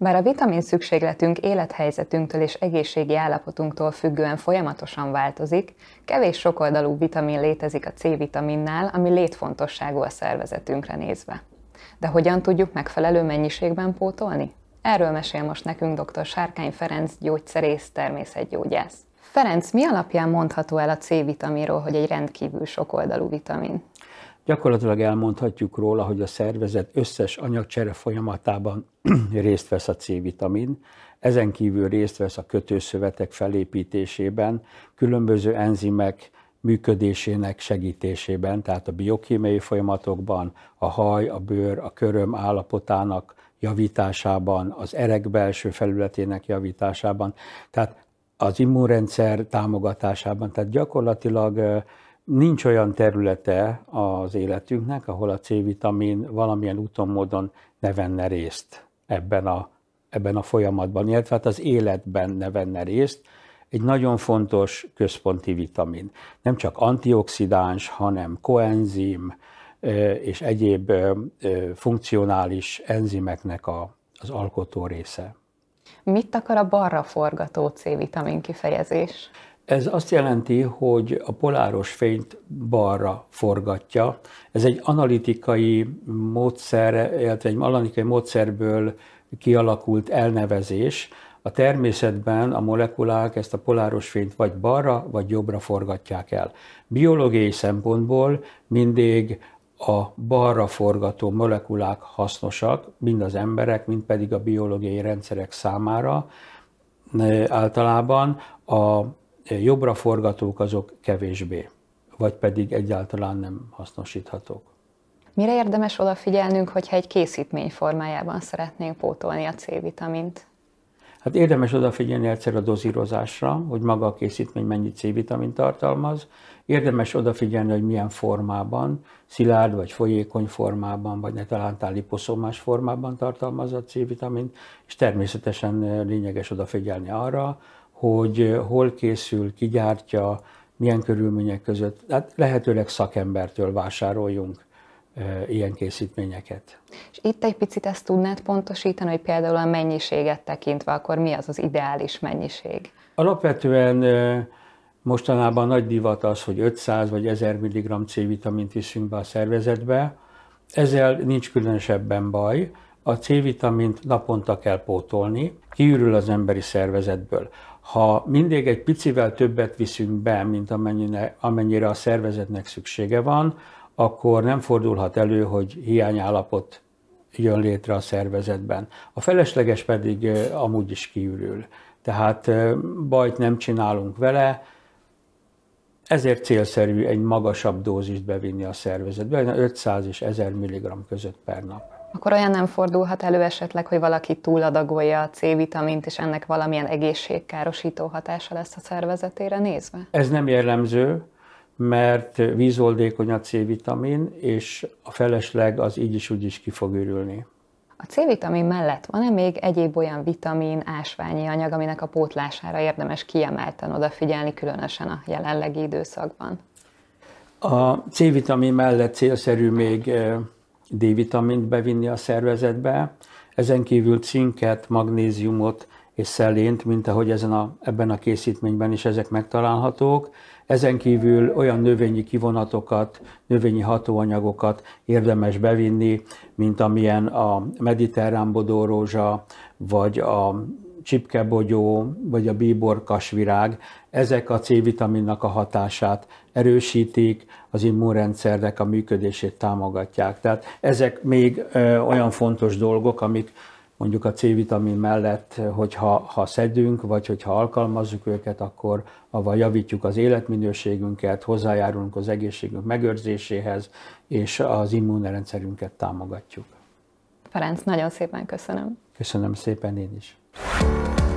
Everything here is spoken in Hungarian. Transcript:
Bár a vitamin szükségletünk élethelyzetünktől és egészségi állapotunktól függően folyamatosan változik, kevés sokoldalú vitamin létezik a C-vitaminnál, ami létfontosságú a szervezetünkre nézve. De hogyan tudjuk megfelelő mennyiségben pótolni? Erről mesél most nekünk dr. Sárkány Ferenc gyógyszerész természetgyógyász. Ferenc, mi alapján mondható el a C-vitaminról, hogy egy rendkívül sokoldalú vitamin? Gyakorlatilag elmondhatjuk róla, hogy a szervezet összes anyagcsere folyamatában részt vesz a C-vitamin, ezen kívül részt vesz a kötőszövetek felépítésében, különböző enzimek működésének segítésében, tehát a biokémiai folyamatokban, a haj, a bőr, a köröm állapotának javításában, az erek belső felületének javításában, tehát az immunrendszer támogatásában, tehát gyakorlatilag nincs olyan területe az életünknek, ahol a C-vitamin valamilyen úton, módon ne venne részt ebben a, ebben a folyamatban, illetve hát az életben ne venne részt. Egy nagyon fontos központi vitamin. Nem csak antioxidáns, hanem koenzim és egyéb funkcionális enzimeknek a, az alkotó része. Mit akar a balra forgató C-vitamin kifejezés? Ez azt jelenti, hogy a poláros fényt balra forgatja. Ez egy analitikai módszer, illetve egy analitikai módszerből kialakult elnevezés. A természetben a molekulák ezt a poláros fényt vagy balra, vagy jobbra forgatják el. Biológiai szempontból mindig a balra forgató molekulák hasznosak, mind az emberek, mind pedig a biológiai rendszerek számára. Általában a jobbra forgatók azok kevésbé, vagy pedig egyáltalán nem hasznosíthatók. Mire érdemes odafigyelnünk, hogyha egy készítmény formájában szeretnénk pótolni a C-vitamint? Hát érdemes odafigyelni egyszer a dozírozásra, hogy maga a készítmény mennyi C-vitamin tartalmaz. Érdemes odafigyelni, hogy milyen formában, szilárd vagy folyékony formában, vagy ne talán liposzomás formában tartalmaz a C-vitamint, és természetesen lényeges odafigyelni arra, hogy eh, hol készül, ki gyártja, milyen körülmények között. Hát lehetőleg szakembertől vásároljunk eh, ilyen készítményeket. És itt egy picit ezt tudnád pontosítani, hogy például a mennyiséget tekintve, akkor mi az az ideális mennyiség? Alapvetően eh, mostanában nagy divat az, hogy 500 vagy 1000 mg C-vitamint viszünk be a szervezetbe. Ezzel nincs különösebben baj. A C-vitamint naponta kell pótolni, kiürül az emberi szervezetből ha mindig egy picivel többet viszünk be, mint amennyire, amennyire a szervezetnek szüksége van, akkor nem fordulhat elő, hogy hiányállapot jön létre a szervezetben. A felesleges pedig amúgy is kiürül. Tehát bajt nem csinálunk vele, ezért célszerű egy magasabb dózist bevinni a szervezetbe, 500 és 1000 mg között per nap. Akkor olyan nem fordulhat elő esetleg, hogy valaki túladagolja a C-vitamint, és ennek valamilyen egészségkárosító hatása lesz a szervezetére nézve? Ez nem jellemző, mert vízoldékony a C-vitamin, és a felesleg az így is úgy is ki fog ürülni. A C-vitamin mellett van-e még egyéb olyan vitamin, ásványi anyag, aminek a pótlására érdemes kiemelten odafigyelni, különösen a jelenlegi időszakban? A C-vitamin mellett célszerű még eh, D-vitamint bevinni a szervezetbe, ezen kívül cinket, magnéziumot és szelént, mint ahogy ezen a, ebben a készítményben is ezek megtalálhatók. Ezen kívül olyan növényi kivonatokat, növényi hatóanyagokat érdemes bevinni, mint amilyen a mediterrán bodórózsa, vagy a csipkebogyó vagy a bíborkasvirág, ezek a C-vitaminnak a hatását erősítik, az immunrendszernek a működését támogatják. Tehát ezek még olyan fontos dolgok, amik mondjuk a C-vitamin mellett, hogyha ha szedünk, vagy hogyha alkalmazzuk őket, akkor avval javítjuk az életminőségünket, hozzájárulunk az egészségünk megőrzéséhez, és az immunrendszerünket támogatjuk. Ferenc, nagyon szépen köszönöm. Köszönöm szépen én is. Bye.